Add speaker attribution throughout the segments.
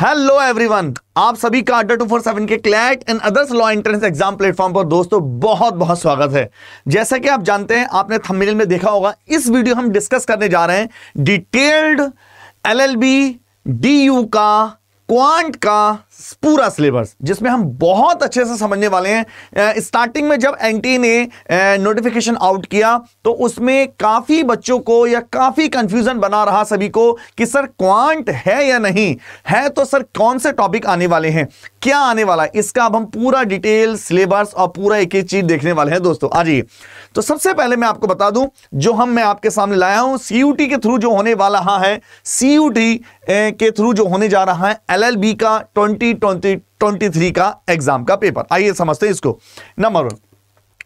Speaker 1: hello everyone आप सभी का अड्डा टू फोर सेवन के CLAT and others law entrance exam platform पर दोस्तों बहुत बहुत स्वागत है जैसा कि आप जानते हैं आपने थंबनेल में देखा होगा इस वीडियो हम डिस्कस करने जा रहे हैं डिटेल्ड एलएलबी डीयू का क्वांट का पूरा सिलेबस जिसमें हम बहुत अच्छे से समझने वाले हैं स्टार्टिंग में जब एनटी ने नोटिफिकेशन आउट किया तो उसमें काफ़ी बच्चों को या काफ़ी कंफ्यूजन बना रहा सभी को कि सर क्वांट है या नहीं है तो सर कौन से टॉपिक आने वाले हैं क्या आने वाला है इसका अब हम पूरा डिटेल सिलेबस और पूरा एक एक चीज देखने वाले हैं दोस्तों आज तो सबसे पहले मैं आपको बता दूं जो हम मैं आपके सामने लाया हूं सीयूटी के थ्रू जो होने वाला हाँ है सीयूटी के थ्रू जो होने जा रहा है एलएलबी का ट्वेंटी ट्वेंटी ट्वेंटी थ्री का एग्जाम का पेपर आइए समझते हैं इसको नंबर वन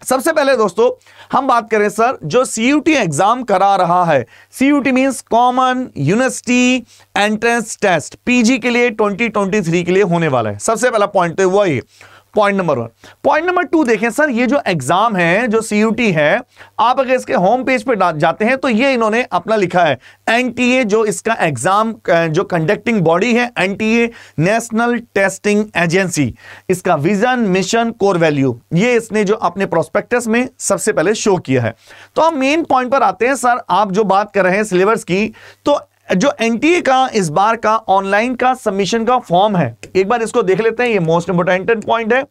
Speaker 1: सबसे पहले दोस्तों हम बात करें सर जो सीयूटी एग्जाम करा रहा है CUET means common university entrance test PG के लिए 2023 के लिए होने वाला है सबसे पहला पॉइंट तो हुआ ये point number one point number two देखें सर ये जो एग्जाम है जो सीयूटी है आप अगर इसके होम पेज पे जाते हैं तो ये इन्होंने अपना लिखा है एनटीए जो इसका एग्जाम जो कंडक्टिंग बॉडी है एनटीए नेशनल टेस्टिंग एजेंसी इसका विजन मिशन कोर वैल्यू ये इसने जो अपने प्रोस्पेक्टस में सबसे पहले शो किया है तो हम मेन पॉइंट पर आते हैं सर आप जो बात कर रहे हैं सिलेबस की तो जो एनटीए का इस बार का ऑनलाइन का सबमिशन का फॉर्म है एक बार इसको देख लेते हैं ये मोस्ट इंपोर्टेंट पॉइंट है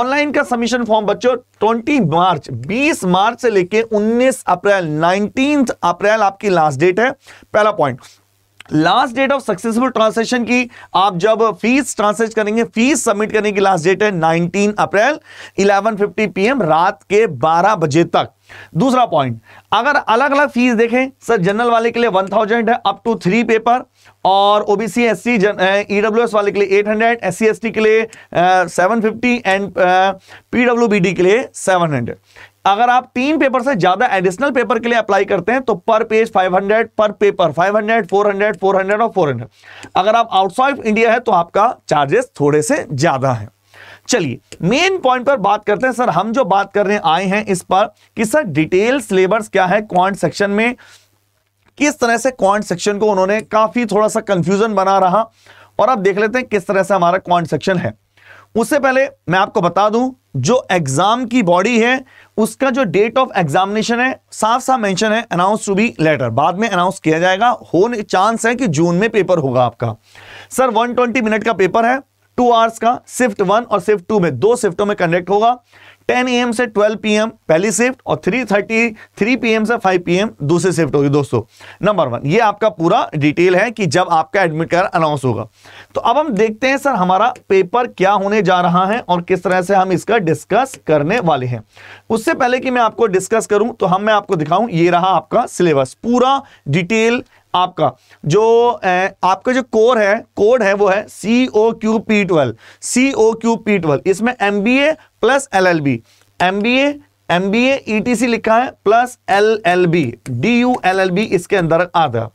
Speaker 1: ऑनलाइन का सबमिशन फॉर्म बच्चों 20 मार्च 20 मार्च से लेके 19 अप्रैल 19 अप्रैल आपकी लास्ट डेट है पहला point last date of successful translation की आप जब फीस ट्रांसलेट करेंगे फीस सबमिट करने की लास्ट डेट है 19 अप्रैल 11:50 पीएम रात के 12 बजे तक दूसरा पॉइंट अगर अलग अलग फीस देखें सर जनरल वाले के लिए 1000 है अप टू थ्री पेपर और ओबीसी एस सी ईडब्ल्यूएस वाले के लिए 800 हंड्रेड एस एसटी के लिए सेवन फिफ्टी एंड पीडब्ल्यूबीडी के लिए 700 अगर आप तीन पेपर से ज्यादा एडिशनल पेपर के लिए अप्लाई करते हैं तो पर पेज 500 पर पेपर 500 400 400 और 400 अगर आप आउटसाइड इंडिया है तो आपका चार्जेस थोड़े से ज्यादा है चलिए मेन पॉइंट पर बात करते हैं सर हम जो बात करने आए हैं इस पर कि सर डिटेल सिलेबस क्या है क्वांट सेक्शन में किस तरह से क्वांट सेक्शन को उन्होंने काफी थोड़ा सा कंफ्यूजन बना रहा और आप देख लेते हैं किस तरह से हमारा क्वांट सेक्शन है उससे पहले मैं आपको बता दूं जो एग्जाम की बॉडी है उसका जो डेट ऑफ एग्जामिनेशन है साफ साफ मेंशन है अनाउंस टू बी लेटर बाद में अनाउंस किया जाएगा होने चांस है कि जून में पेपर होगा आपका सर 120 मिनट का पेपर है टू आवर्स का शिफ्ट वन और शिफ्ट टू में दो शिफ्टों में कंडक्ट होगा 10 एएम से 12 पीएम पहली शिफ्ट और 3:30 थ्री पीएम से 5 पीएम दूसरी शिफ्ट होगी दोस्तों नंबर वन ये आपका पूरा डिटेल है कि जब आपका एडमिट कार्ड अनाउंस होगा तो अब हम देखते हैं सर हमारा पेपर क्या होने जा रहा है और किस तरह से हम इसका डिस्कस करने वाले हैं उससे पहले कि मैं आपको डिस्कस करूं तो हम मैं आपको दिखाऊं ये रहा आपका सिलेबस पूरा डिटेल आपका जो ए, आपका जो कोर है कोड है वो है C O Q P twelve C O Q P twelve इसमें M B A plus L L B M B A M B A etc लिखा है plus L L B D U L L B इसके अंदर आधा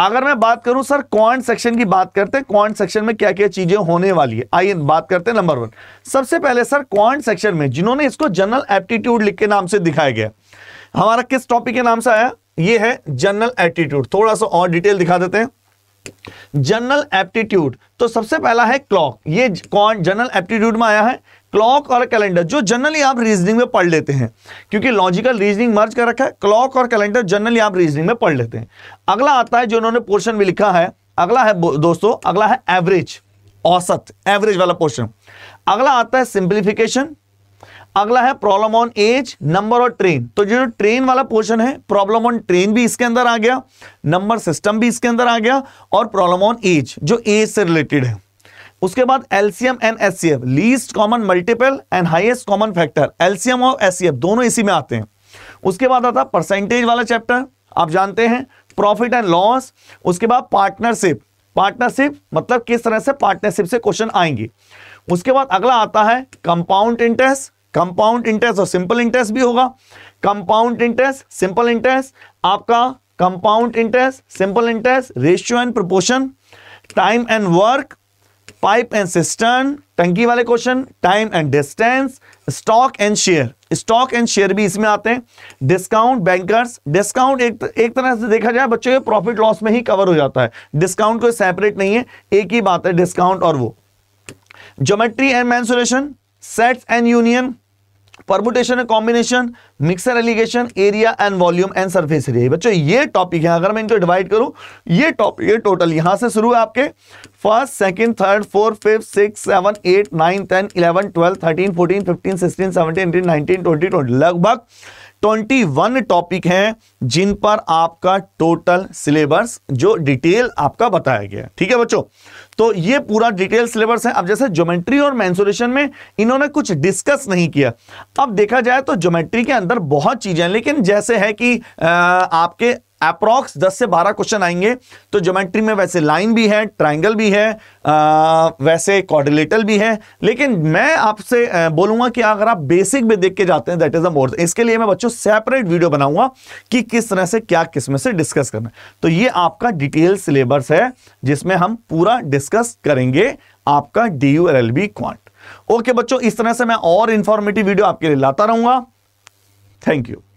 Speaker 1: अगर मैं बात करूं सर क्वांट सेक्शन की बात करते हैं क्वांट सेक्शन में क्या क्या चीजें होने वाली है आइए बात करते हैं नंबर वन सबसे पहले सर क्वांट सेक्शन में जिन्होंने इसको जनरल एप्टीट्यूड लिख के नाम से दिखाया गया हमारा किस टॉपिक के नाम से आया ये है जनरल एप्टीट्यूड थोड़ा सा और डिटेल दिखा देते हैं जनरल एप्टीट्यूड तो सबसे पहला है क्लॉक ये कौन जनरल एप्टीट्यूड में आया है क्लॉक और कैलेंडर जो जनरली आप रीजनिंग में पढ़ लेते हैं क्योंकि लॉजिकल रीजनिंग मर्ज कर रखा है क्लॉक और कैलेंडर जनरली आप रीजनिंग में पढ़ लेते हैं अगला आता है जो उन्होंने पोर्शन में लिखा है अगला है दोस्तों अगला है एवरेज औसत एवरेज वाला पोर्शन अगला आता है सिंप्लीफिकेशन अगला है प्रॉब्लम ऑन एज नंबर और ट्रेन तो जो ट्रेन वाला पोर्शन है प्रॉब्लम ऑन ट्रेन भी इसके अंदर आ गया नंबर सिस्टम भी इसके अंदर आ गया और प्रॉब्लम ऑन एज जो एज से रिलेटेड है उसके बाद LCM and HCF least common multiple and highest common factor LCM और एससीएफ दोनों इसी में आते हैं उसके बाद आता परसेंटेज वाला चैप्टर आप जानते हैं प्रॉफिट एंड लॉस उसके बाद पार्टनरशिप पार्टनरशिप मतलब किस तरह से पार्टनरशिप से क्वेश्चन आएंगे उसके बाद अगला आता है कंपाउंड इंटरेस्ट कंपाउंड इंटरेस्ट और सिंपल इंटरेस्ट भी होगा कंपाउंड इंटरेस्ट सिंपल इंटरेस्ट आपका compound interest simple interest ratio and proportion time and work pipe and cistern टंकी वाले question time and distance stock and share stock and share भी इसमें आते हैं डिस्काउंट बैंकर्स डिस्काउंट एक एक तरह से देखा जाए बच्चों के प्रॉफिट लॉस में ही कवर हो जाता है डिस्काउंट कोई सेपरेट नहीं है एक ही बात है डिस्काउंट और वो geometry and mensuration sets and union permutation and combination mixture alligation area and volume and surface area बच्चों ये टॉपिक है अगर मैं इनको डिवाइड करूं ये टॉपिक ये टोटल यहां से शुरू है आपके first second third fourth fifth six seven eight nine ten eleven twelfth thirteen fourteen fifteen sixteen seventeen eighteen nineteen twenty twenty लगभग ट्वेंटी वन टॉपिक हैं जिन पर आपका टोटल सिलेबस जो डिटेल आपका बताया गया है ठीक है बच्चों तो ये पूरा डिटेल सिलेबस है अब जैसे ज्योमेट्री और मैंसुरेशन में इन्होंने कुछ डिस्कस नहीं किया अब देखा जाए तो ज्योमेट्री के अंदर बहुत चीजें लेकिन जैसे है कि आ, आपके अप्रॉक्स 10 से 12 क्वेश्चन आएंगे तो ज्योमेट्री में वैसे लाइन भी है ट्राइंगल भी है आ, वैसे कॉर्डिलेटल भी है लेकिन मैं आपसे बोलूंगा कि अगर आप बेसिक भी देख के जाते हैं दैट इज द इसके लिए मैं बच्चों सेपरेट वीडियो बनाऊंगा कि किस तरह से क्या किस में से डिस्कस करना तो ये आपका डिटेल सिलेबस है जिसमें हम पूरा डिस्कस करेंगे आपका D U L B quant okay बच्चों इस तरह से मैं और इंफॉर्मेटिव वीडियो आपके लिए लाता रहूंगा थैंक यू